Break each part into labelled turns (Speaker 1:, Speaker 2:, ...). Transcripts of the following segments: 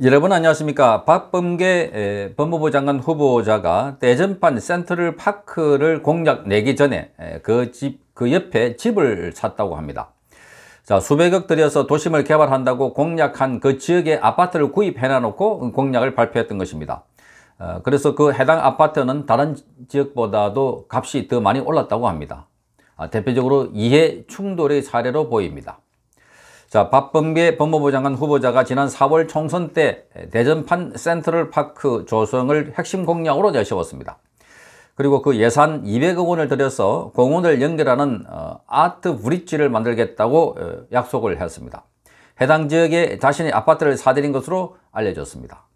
Speaker 1: 여러분 안녕하십니까 박범계 법무부 장관 후보자가 대전판 센트럴 파크를 공약 내기 전에 그집그 그 옆에 집을 샀다고 합니다 자 수백억 들여서 도심을 개발한다고 공약한 그 지역에 아파트를 구입해 놔놓고 공약을 발표했던 것입니다 어, 그래서 그 해당 아파트는 다른 지역보다도 값이 더 많이 올랐다고 합니다 아, 대표적으로 이해 충돌의 사례로 보입니다 자, 박범계 법무부 장관 후보자가 지난 4월 총선 때 대전판 센트럴파크 조성을 핵심 공약으로 내세웠습니다. 그리고 그 예산 200억 원을 들여서 공원을 연결하는 어, 아트 브릿지를 만들겠다고 어, 약속을 했습니다. 해당 지역에 자신의 아파트를 사들인 것으로 알려졌습니다.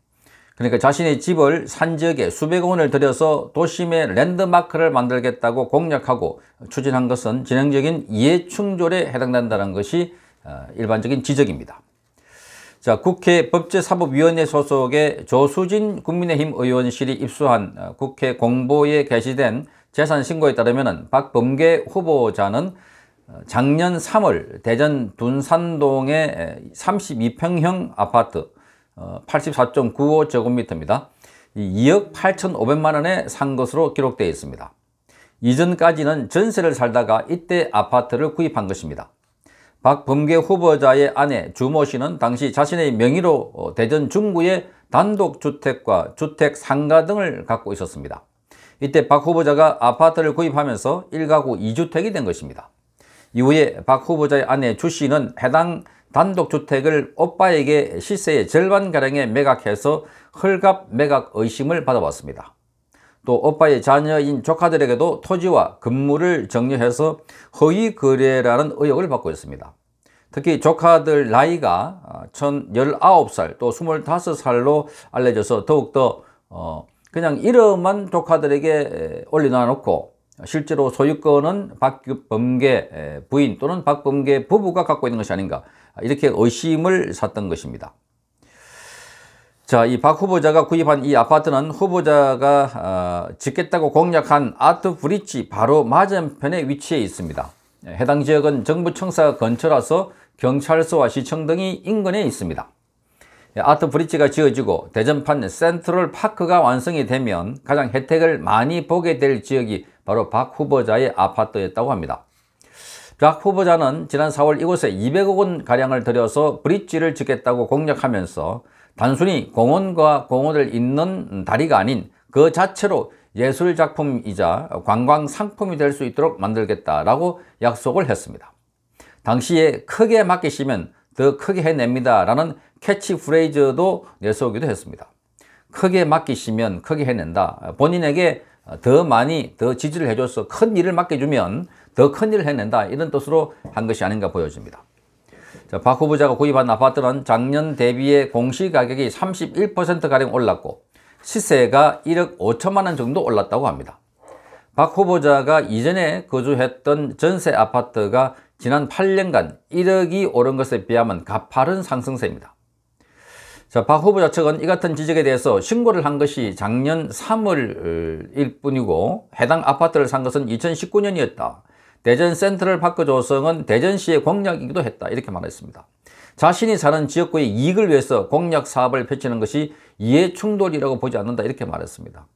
Speaker 1: 그러니까 자신의 집을 산 지역에 수백억 원을 들여서 도심의 랜드마크를 만들겠다고 공략하고 추진한 것은 진행적인 이해충돌에 해당된다는 것이 아, 일반적인 지적입니다. 자, 국회 법제사법위원회 소속의 조수진 국민의힘 의원실이 입수한 아, 국회 공보에 게시된 재산 신고에 따르면 박범계 후보자는 어, 작년 3월 대전 둔산동의 32평형 아파트 84.95제곱미터입니다. 어, 2억 8,500만 원에 산 것으로 기록되어 있습니다. 이전까지는 전세를 살다가 이때 아파트를 구입한 것입니다. 박범계 후보자의 아내 주모 씨는 당시 자신의 명의로 어, 대전 중구에 단독주택과 주택 상가 등을 갖고 있었습니다. 이때 박 후보자가 아파트를 구입하면서 1가구 2주택이 된 것입니다. 이후에 박 후보자의 아내 주 씨는 해당 단독주택을 오빠에게 시세의 절반가량에 매각해서 헐값 매각 의심을 받아왔습니다. 또 오빠의 자녀인 조카들에게도 토지와 근무를 정리해서 허위 거래라는 의혹을 받고 있습니다. 특히 조카들 나이가 19살 어, 또 25살로 알려져서 더욱더 어, 그냥 이름만 조카들에게 올려놔놓고 실제로 소유권은 박범계 부인 또는 박범계 부부가 갖고 있는 것이 아닌가 이렇게 의심을 샀던 것입니다. 자, 이 박 후보자가 구입한 이 아파트는 후보자가 어, 짓겠다고 공약한 아트 브릿지 바로 맞은편에 위치해 있습니다. 예, 해당 지역은 정부청사 근처라서 경찰서와 시청 등이 인근에 있습니다. 예, 아트 브릿지가 지어지고 대전판 센트럴 파크가 완성이 되면 가장 혜택을 많이 보게 될 지역이 바로 박 후보자의 아파트였다고 합니다. 박 후보자는 지난 4월 이곳에 200억 원가량을 들여서 브릿지를 짓겠다고 공략하면서 단순히 공원과 공원을 잇는 다리가 아닌 그 자체로 예술작품이자 관광상품이 될 수 있도록 만들겠다라고 약속을 했습니다. 당시에 크게 맡기시면 더 크게 해냅니다 라는 캐치프레이즈도 내세우기도 했습니다. 크게 맡기시면 크게 해낸다. 본인에게 더 많이 더 지지를 해줘서 큰 일을 맡겨주면 더 큰 일을 해낸다 이런 뜻으로 한 것이 아닌가 보여집니다. 박 후보자가 구입한 아파트는 작년 대비해 공시가격이 31%가량 올랐고 시세가 1억 5천만 원 정도 올랐다고 합니다. 박 후보자가 이전에 거주했던 전세 아파트가 지난 8년간 1억이 오른 것에 비하면 가파른 상승세입니다. 자, 박 후보자 측은 이 같은 지적에 대해서 신고를 한 것이 작년 3월일 뿐이고 해당 아파트를 산 것은 2019년이었다. 대전 센터를 바꿔 조성은 대전시의 공약이기도 했다 이렇게 말했습니다. 자신이 사는 지역구의 이익을 위해서 공약 사업을 펼치는 것이 이해 충돌이라고 보지 않는다 이렇게 말했습니다.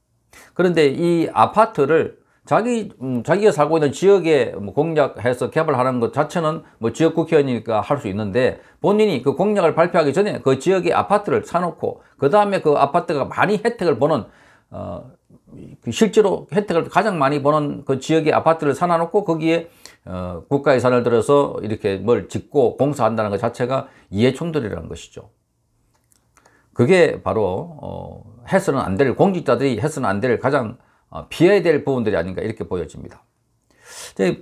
Speaker 1: 그런데 이 아파트를 자기 음, 자기가 살고 있는 지역에 뭐 공략해서 개발하는 것 자체는 뭐 지역 국회의원이니까 할 수 있는데 본인이 그 공약을 발표하기 전에 그 지역의 아파트를 사놓고 그 다음에 그 아파트가 많이 혜택을 보는 어, 그 실제로 혜택을 가장 많이 보는 그 지역의 아파트를 사놔놓고 거기에 어, 국가 예산을 들어서 이렇게 뭘 짓고 공사한다는 것 자체가 이해충돌이라는 것이죠. 그게 바로 어, 해서는 안 될 공직자들이 해서는 안 될 가장 어, 피해야 될 부분들이 아닌가 이렇게 보여집니다.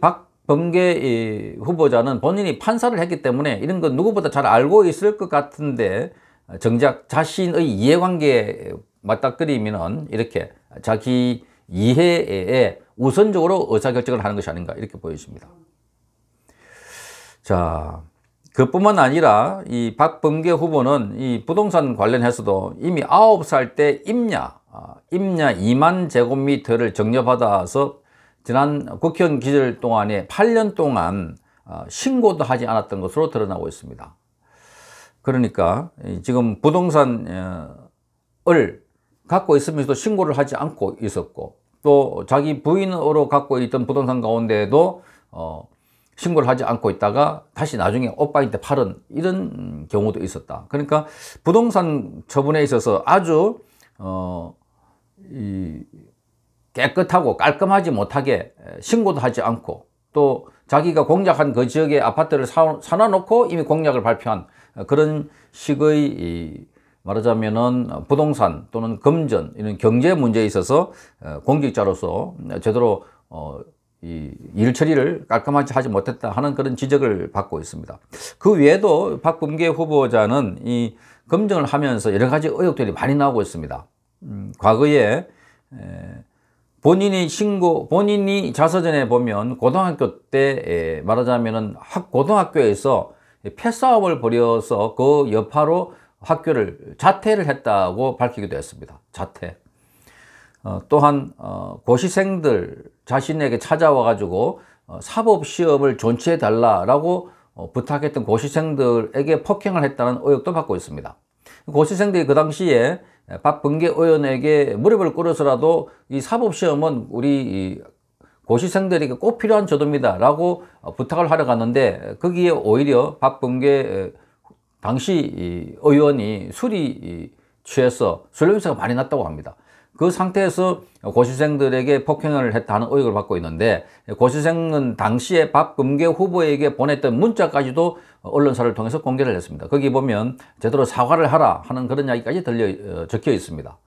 Speaker 1: 박범계 후보자는 본인이 판사를 했기 때문에 이런 건 누구보다 잘 알고 있을 것 같은데 정작 자신의 이해관계에 맞닥뜨리면 이렇게 자기 이해에 우선적으로 의사결정을 하는 것이 아닌가 이렇게 보여집니다. 자, 그뿐만 아니라 이 박범계 후보는 이 부동산 관련해서도 이미 9살 때 임야, 아, 임야 2만 제곱미터를 정려받아서 지난 국회의원 기절 동안에 8년 동안 아, 신고도 하지 않았던 것으로 드러나고 있습니다. 그러니까 지금 부동산을 어, 갖고 있으면서도 신고를 하지 않고 있었고 또 자기 부인으로 갖고 있던 부동산 가운데에도 어, 신고를 하지 않고 있다가 다시 나중에 오빠한테 팔은 이런 경우도 있었다. 그러니까 부동산 처분에 있어서 아주 어, 이 깨끗하고 깔끔하지 못하게 신고도 하지 않고 또 자기가 공작한그 지역의 아파트를 사놔놓고 이미 공약을 발표한 그런 식의 이 말하자면은 부동산 또는 금전 이런 경제 문제에 있어서 어, 공직자로서 제대로 어, 일 처리를 깔끔하게 하지 못했다 하는 그런 지적을 받고 있습니다. 그 외에도 박범계 후보자는 이 검증을 하면서 여러 가지 의혹들이 많이 나오고 있습니다. 음, 과거에 본인이 신고, 본인이 자서전에 보면 고등학교 때 말하자면은 학 고등학교에서 패싸움을 벌여서 그 여파로 학교를 자퇴를 했다고 밝히기도 했습니다. 자퇴. 어, 또한 어, 고시생들 자신에게 찾아와 가지고 어, 사법 시험을 존치해 달라라고 어, 부탁했던 고시생들에게 폭행을 했다는 의혹도 받고 있습니다. 고시생들이 그 당시에 박 b 계 의원에게 무릎을 꿇어서라도 이 사법 시험은 우리 고시생들에게 꼭 필요한 제도입니다라고 부탁을 하러 갔는데 거기에 오히려 박 b 계 당시 의원이 술이 취해서 술 냄새가 많이 났다고 합니다. 그 상태에서 고시생들에게 폭행을 했다는 의혹을 받고 있는데 고시생은 당시에 박금계 후보에게 보냈던 문자까지도 언론사를 통해서 공개를 했습니다. 거기 보면 제대로 사과를 하라 하는 그런 이야기까지 들려 어, 적혀 있습니다.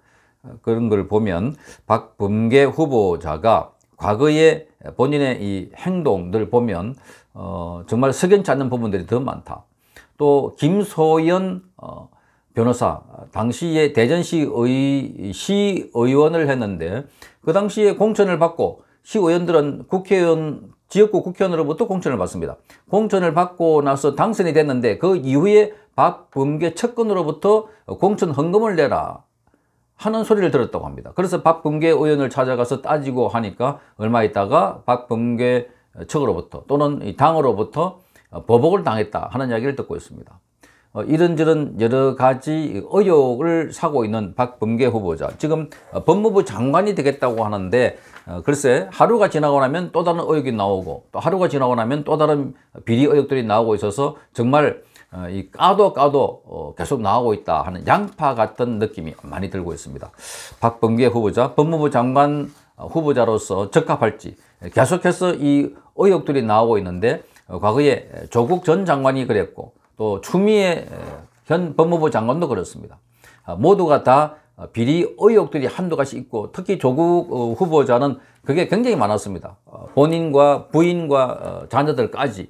Speaker 1: 그런 걸 보면 박범계 후보자가 과거에 본인의 이 행동들 보면 어, 정말 석연치 않는 부분들이 더 많다. 또 김소연 어, 변호사 당시에 대전시의 시의원을 했는데 그 당시에 공천을 받고 시의원들은 국회의원 지역구 국회의원으로부터 공천을 받습니다. 공천을 받고 나서 당선이 됐는데 그 이후에 박범계 측근으로부터 공천 헌금을 내라 하는 소리를 들었다고 합니다. 그래서 박범계 의원을 찾아가서 따지고 하니까 얼마 있다가 박범계 측으로부터 또는 당으로부터 어, 보복을 당했다 하는 이야기를 듣고 있습니다. 어, 이런저런 여러 가지 의혹을 사고 있는 박범계 후보자 지금 어, 법무부 장관이 되겠다고 하는데 글쎄 하루가 지나고 나면 또 다른 의혹이 나오고 또 하루가 지나고 나면 또 다른 비리 의혹들이 나오고 있어서 정말 이 까도 까도 계속 나오고 있다 하는 양파 같은 느낌이 많이 들고 있습니다. 박범계 후보자 법무부 장관 후보자로서 적합할지 계속해서 이 의혹들이 나오고 있는데 어, 과거에 조국 전 장관이 그랬고 또 추미애 현 법무부 장관도 그렇습니다. 아, 모두가 다 어, 비리 의혹들이 한두 가지 있고 특히 조국 어, 후보자는 그게 굉장히 많았습니다. 본인과 부인과 자녀들까지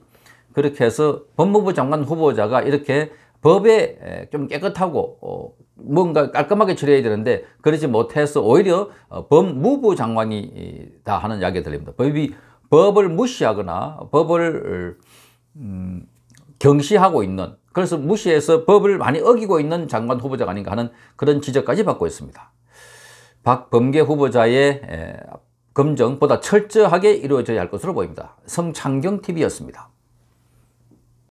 Speaker 1: 그렇게 해서 법무부 장관 후보자가 이렇게 법에 좀 깨끗하고 뭔가 깔끔하게 처리해야 되는데 그러지 못해서 오히려 법무부 장관이 다 하는 이야기 들립니다. 법이 법을 무시하거나 법을 음, 경시하고 있는 그래서 무시해서 법을 많이 어기고 있는 장관 후보자가 아닌가 하는 그런 지적까지 받고 있습니다. 박범계 후보자의 검증보다 철저하게 이루어져야 할 것으로 보입니다. 성창경TV였습니다.